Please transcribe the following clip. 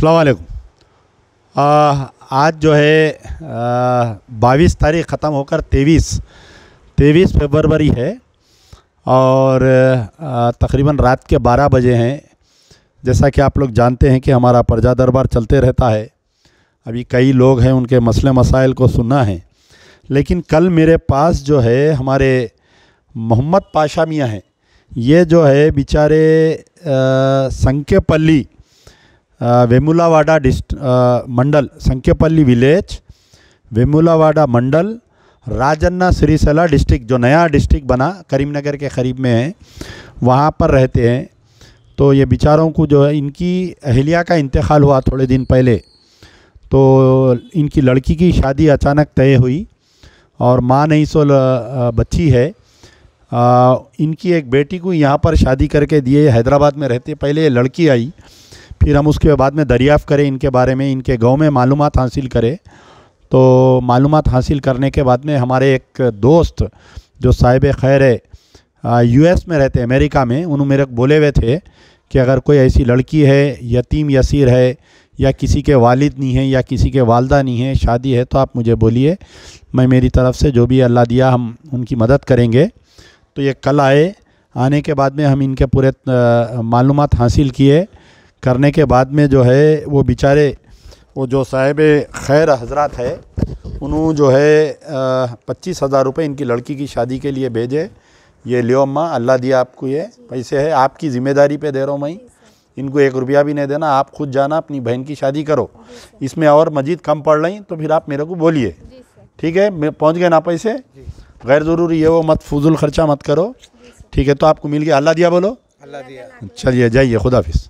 अलकुम आज जो है बाईस तारीख ख़त्म होकर तेईस तेईस फेबरवरी है और तकरीबन रात के बारह बजे हैं जैसा कि आप लोग जानते हैं कि हमारा प्रजा दरबार चलते रहता है अभी कई लोग हैं उनके मसले मसाइल को सुनना है लेकिन कल मेरे पास जो है हमारे मोहम्मद पाशा मियाँ हैं ये जो है बेचारे Sankepalli Vemulawada district mandal Sankhyapalli village Vemulawada mandal Rajanna Sircilla district जो नया डिस्ट्रिक्ट बना करीमनगर के करीब में है वहाँ पर रहते हैं तो ये बेचारों को जो है इनकी अहलिया का इंतकाल हुआ थोड़े दिन पहले तो इनकी लड़की की शादी अचानक तय हुई और माँ नहीं सो बच्ची है आ, इनकी एक बेटी को यहाँ पर शादी करके दिए हैदराबाद में रहते पहले लड़की आई फिर हम उसके बाद में दरियाफ़ करें इनके बारे में इनके गांव में मालूम हासिल करें तो मालूम हासिल करने के बाद में हमारे एक दोस्त जो साहिब खैर है यूएस में रहते अमेरिका में उन्होंने मेरे को बोले हुए थे कि अगर कोई ऐसी लड़की है यतीम यसीर है या किसी के वालिद नहीं है या किसी के वालदा नहीं है शादी है तो आप मुझे बोलिए मैं मेरी तरफ़ से जो भी अल्लाह दिया हम उनकी मदद करेंगे तो ये कल आए आने के बाद में हम इनके पूरे मालूम हासिल किए करने के बाद में जो है वो बेचारे वो जो साहिब खैर हजरत है उन्होंने जो है पच्चीस हज़ार रुपये इनकी लड़की की शादी के लिए भेजे ये लियो अम्मा अल्लाह दिया आपको ये पैसे है आपकी ज़िम्मेदारी पे दे रहा हूँ मैं इनको एक रुपया भी नहीं देना आप खुद जाना अपनी बहन की शादी करो इसमें और मजीद कम पड़ रही तो फिर आप मेरे को बोलिए ठीक है पहुँच गए ना पैसे गैर ज़रूरी है वो मत फजूल ख़र्चा मत करो ठीक है तो आपको मिल गया अल्लाह दिया बोलो अल्लाह दिया चलिए जाइए खुदाफिज़